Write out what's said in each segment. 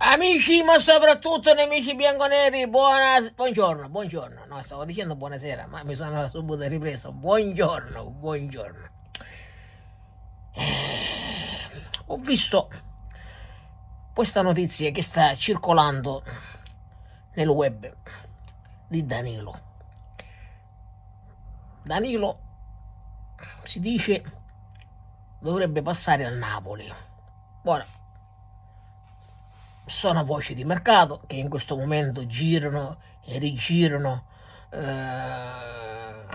Amici, ma soprattutto nemici bianconeri, buona... buongiorno, buongiorno. No, stavo dicendo buonasera, ma mi sono subito ripreso. Buongiorno, buongiorno. Eh, ho visto questa notizia che sta circolando nel web di Danilo. Danilo si dice dovrebbe passare a Napoli. Ora, sono voci di mercato che in questo momento girano e rigirano eh,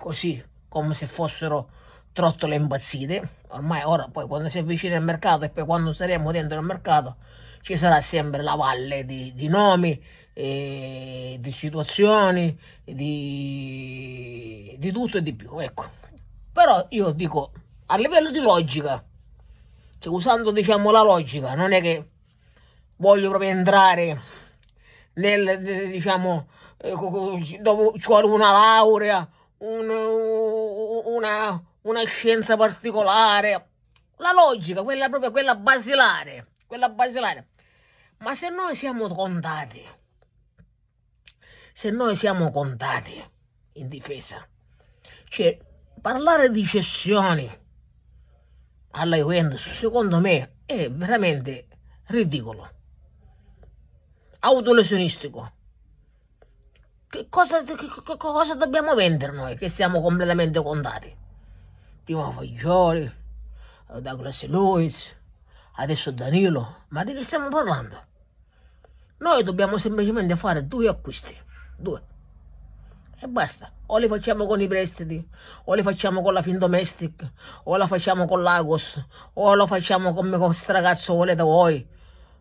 così come se fossero trottole impazzite ormai ora poi quando si avvicina il mercato e poi quando saremo dentro il mercato ci sarà sempre la valle di, di nomi eh, di situazioni di, di tutto e di più ecco però io dico a livello di logica cioè usando diciamo la logica non è che voglio proprio entrare nel, diciamo, eh, dopo ci vuole una laurea, un, una, una scienza particolare, la logica, quella proprio, quella basilare, quella basilare. Ma se noi siamo contati, se noi siamo contati in difesa, cioè parlare di cessioni alla Juventus, secondo me, è veramente ridicolo autolesionistico. Che cosa, che, che cosa, dobbiamo vendere noi che siamo completamente contati? Prima Fagioli, eh, Douglas Lewis, adesso Danilo. Ma di che stiamo parlando? Noi dobbiamo semplicemente fare due acquisti. Due. E basta. O li facciamo con i prestiti, o li facciamo con la Findomestic, o la facciamo con l'Agos, o lo facciamo come questo ragazzo volete voi.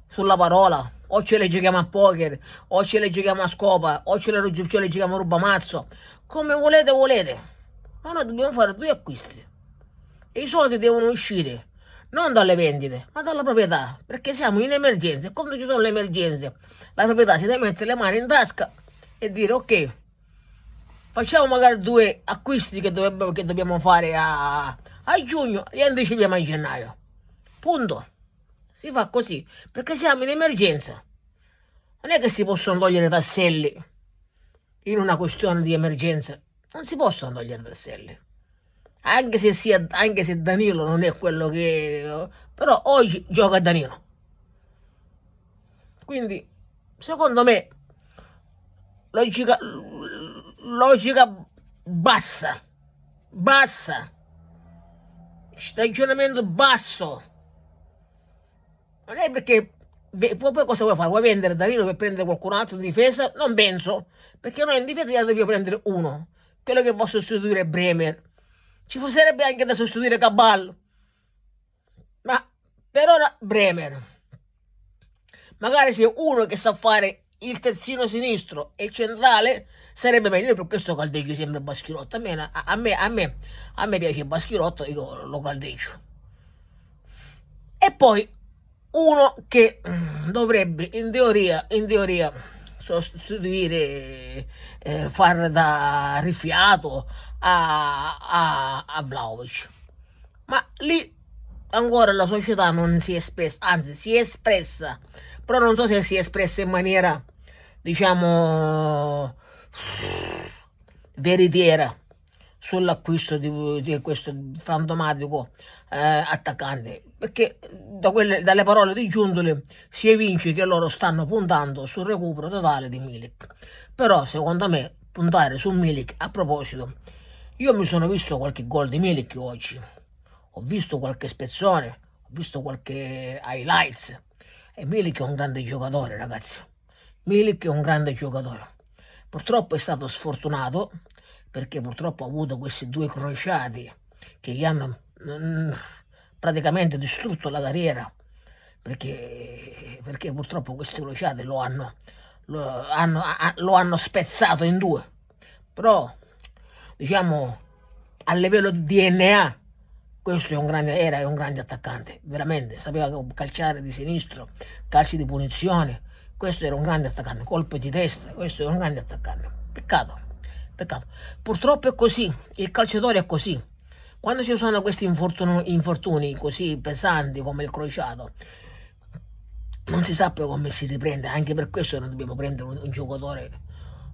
Sulla parola o ce le giochiamo a poker, o ce le giochiamo a scopa, o ce le, ce le giochiamo a rubamazzo, come volete volete. Ma noi dobbiamo fare due acquisti. E I soldi devono uscire non dalle vendite, ma dalla proprietà, perché siamo in emergenza e quando ci sono le emergenze la proprietà si deve mettere le mani in tasca e dire ok, facciamo magari due acquisti che, dovrebbe, che dobbiamo fare a, a giugno, e anticipiamo a gennaio. Punto. Si fa così perché siamo in emergenza. Non è che si possono togliere tasselli in una questione di emergenza. Non si possono togliere tasselli. Anche se, sia, anche se Danilo non è quello che... Però oggi gioca Danilo. Quindi, secondo me, logica, logica bassa, bassa, stagionamento basso. Non è perché poi cosa vuoi fare? Vuoi vendere Danilo per prendere qualcun altro in difesa? Non penso, perché noi in difesa ne dobbiamo prendere uno, quello che può sostituire Bremer. Ci sarebbe anche da sostituire Cabal, ma per ora Bremer. Magari se uno che sa fare il terzino sinistro e il centrale sarebbe meglio per questo caldeggio sembra Baschirotto. A me, a, me, a, me, a me piace Baschirotto, io lo caldeggio. E poi uno che mm, dovrebbe in teoria, in teoria sostituire, eh, far da rifiato a, a, a Vlaovic. Ma lì ancora la società non si è espressa, anzi si è espressa, però non so se si è espressa in maniera, diciamo, veritiera sull'acquisto di, di questo fantomatico eh, attaccante perché da quelle, dalle parole di Giuntoli si evince che loro stanno puntando sul recupero totale di Milik. Però secondo me puntare su Milik, a proposito, io mi sono visto qualche gol di Milik oggi, ho visto qualche spezzone, ho visto qualche highlights e Milik è un grande giocatore ragazzi, Milik è un grande giocatore. Purtroppo è stato sfortunato perché purtroppo ha avuto questi due crociati che gli hanno... Mm, praticamente distrutto la carriera perché, perché purtroppo queste crociate lo hanno, lo, hanno, a, lo hanno spezzato in due. Però, diciamo, a livello di DNA, questo è un grande, era un grande attaccante, veramente, sapeva calciare di sinistro, calci di punizione, questo era un grande attaccante, colpo di testa, questo è un grande attaccante. Peccato, peccato. Purtroppo è così, il calciatore è così, quando ci sono questi infortuni, infortuni così pesanti come il crociato, non si sa poi come si riprende, anche per questo non dobbiamo prendere un, un giocatore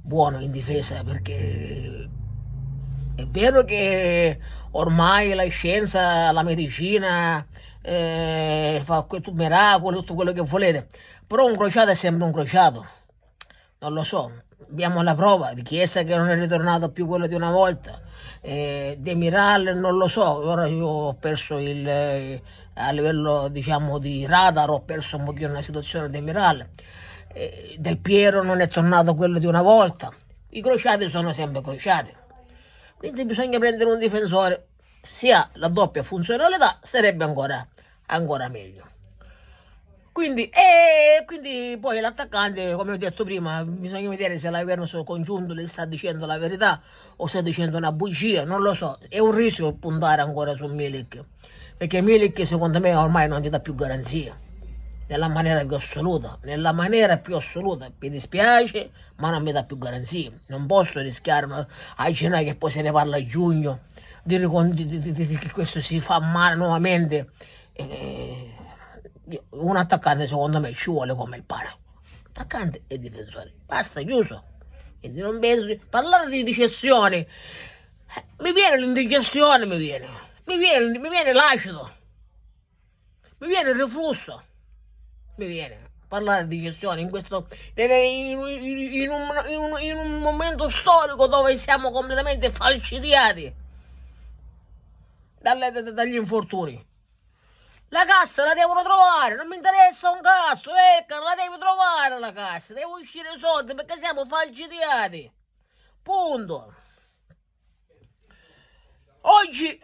buono in difesa perché è vero che ormai la scienza, la medicina eh, fa questo miracolo, tutto quello che volete, però un crociato è sempre un crociato, non lo so, abbiamo la prova di Chiesa che non è ritornato più quello di una volta, eh, De non lo so, ora io ho perso il, eh, a livello diciamo di radar, ho perso un po' pochino una situazione Demiral eh, Del Piero non è tornato quello di una volta, i crociati sono sempre crociati, quindi bisogna prendere un difensore, sia la doppia funzionalità sarebbe ancora, ancora meglio. Quindi, e quindi poi l'attaccante, come ho detto prima, bisogna vedere se l'Averno congiunto le sta dicendo la verità o sta dicendo una bugia, non lo so. È un rischio puntare ancora su Milik, perché Milik secondo me ormai non ti dà più garanzia nella maniera più assoluta, nella maniera più assoluta, mi dispiace, ma non mi dà più garanzia, non posso rischiare a gennaio che poi se ne parla a giugno, dire che questo si fa male nuovamente, e, eh, un attaccante secondo me ci vuole come il pane. Attaccante e difensore. Basta, chiuso. Quindi non penso... Parlate di digestione. Eh, mi viene l'indigestione, mi viene. Mi viene, mi viene l'acido. Mi viene il reflusso. Mi viene. Parlare di digestione in questo... In, in, un, in, un, in un momento storico dove siamo completamente falcidiati. Dalle, dagli infortuni. La cassa la devono trovare, non mi interessa un cazzo, ecco, la devi trovare la cassa, devo uscire i soldi perché siamo falcidiati. Punto. Oggi,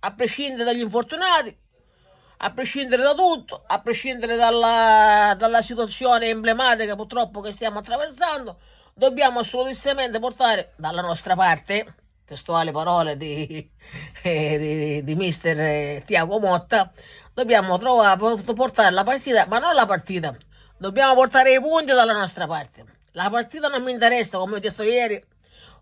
a prescindere dagli infortunati, a prescindere da tutto, a prescindere dalla, dalla situazione emblematica purtroppo che stiamo attraversando, dobbiamo assolutamente portare dalla nostra parte testuali parole di, eh, di, di mister eh, Tiago Motta, dobbiamo trovare, portare la partita, ma non la partita, dobbiamo portare i punti dalla nostra parte. La partita non mi interessa, come ho detto ieri,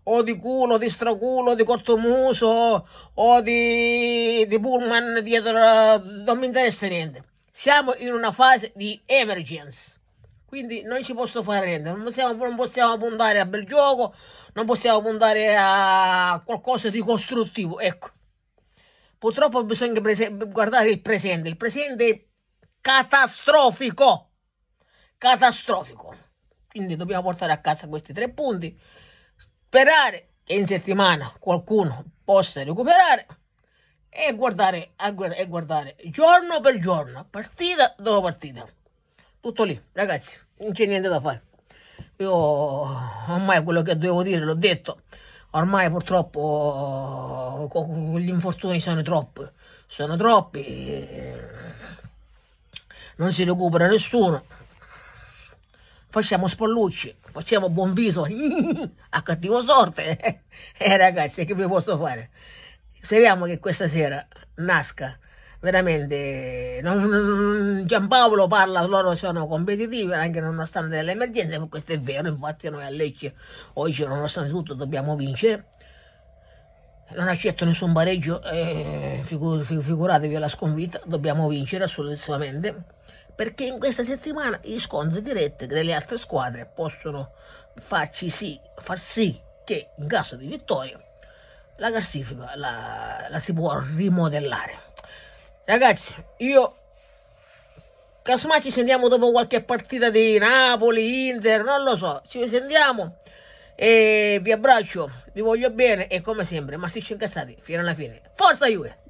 o di culo, di straculo, di cortomuso, o di, di pullman dietro, non mi interessa niente. Siamo in una fase di emergenza, quindi non ci posso fare niente, non possiamo, non possiamo puntare a bel gioco, non possiamo puntare a qualcosa di costruttivo, ecco. Purtroppo bisogna guardare il presente, il presente è catastrofico, catastrofico. Quindi dobbiamo portare a casa questi tre punti, sperare che in settimana qualcuno possa recuperare e guardare, e guardare giorno per giorno, partita dopo partita. Tutto lì, ragazzi, non c'è niente da fare. Io ormai quello che dovevo dire l'ho detto. Ormai purtroppo gli infortuni sono troppi, sono troppi, non si recupera nessuno. Facciamo spallucci, facciamo buon viso a cattivo sorte. E eh, ragazzi, che vi posso fare? Speriamo che questa sera nasca veramente Giampaolo parla, loro sono competitivi anche nonostante le emergenze, questo è vero, infatti noi a Lecce oggi nonostante tutto dobbiamo vincere. Non accetto nessun pareggio, eh, figur figuratevi la sconfitta, dobbiamo vincere assolutamente, perché in questa settimana gli scontri diretti delle altre squadre possono farci sì, far sì che in caso di vittoria la classifica la, la si può rimodellare. Ragazzi, io casomai ci sentiamo dopo qualche partita di Napoli, Inter, non lo so, ci sentiamo e vi abbraccio, vi voglio bene e come sempre, ma se incazzati fino alla fine. Forza Juve!